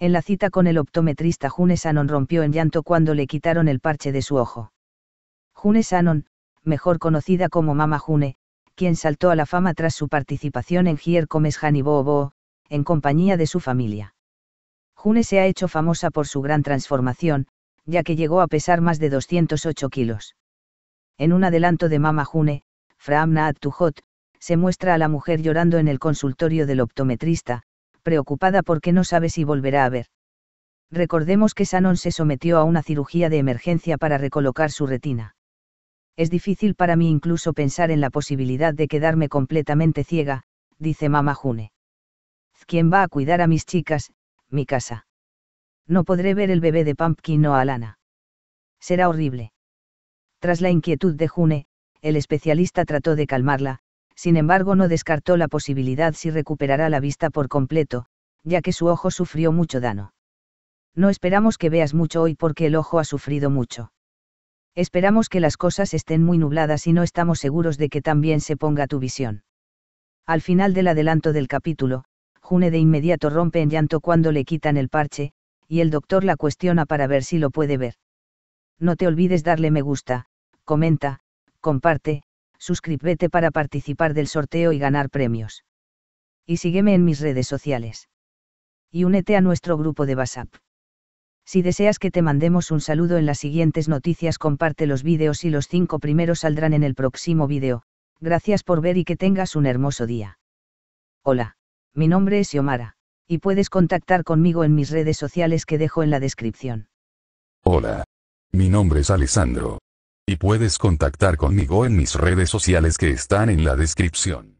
En la cita con el optometrista June sanon rompió en llanto cuando le quitaron el parche de su ojo. June sanon mejor conocida como Mama June, quien saltó a la fama tras su participación en Hier Comes y en compañía de su familia. June se ha hecho famosa por su gran transformación, ya que llegó a pesar más de 208 kilos. En un adelanto de Mama June, Fraamna At-Tujot, se muestra a la mujer llorando en el consultorio del optometrista, preocupada porque no sabe si volverá a ver. Recordemos que Shannon se sometió a una cirugía de emergencia para recolocar su retina. Es difícil para mí incluso pensar en la posibilidad de quedarme completamente ciega, dice Mama June. ¿Quién va a cuidar a mis chicas, mi casa? No podré ver el bebé de Pumpkin o a lana. Será horrible. Tras la inquietud de June, el especialista trató de calmarla, sin embargo no descartó la posibilidad si recuperará la vista por completo, ya que su ojo sufrió mucho daño. No esperamos que veas mucho hoy porque el ojo ha sufrido mucho. Esperamos que las cosas estén muy nubladas y no estamos seguros de que también se ponga tu visión. Al final del adelanto del capítulo, June de inmediato rompe en llanto cuando le quitan el parche, y el doctor la cuestiona para ver si lo puede ver. No te olvides darle me gusta, comenta, comparte, suscríbete para participar del sorteo y ganar premios. Y sígueme en mis redes sociales. Y únete a nuestro grupo de WhatsApp. Si deseas que te mandemos un saludo en las siguientes noticias, comparte los vídeos y los cinco primeros saldrán en el próximo vídeo. Gracias por ver y que tengas un hermoso día. Hola, mi nombre es Yomara, y puedes contactar conmigo en mis redes sociales que dejo en la descripción. Hola, mi nombre es Alessandro y puedes contactar conmigo en mis redes sociales que están en la descripción.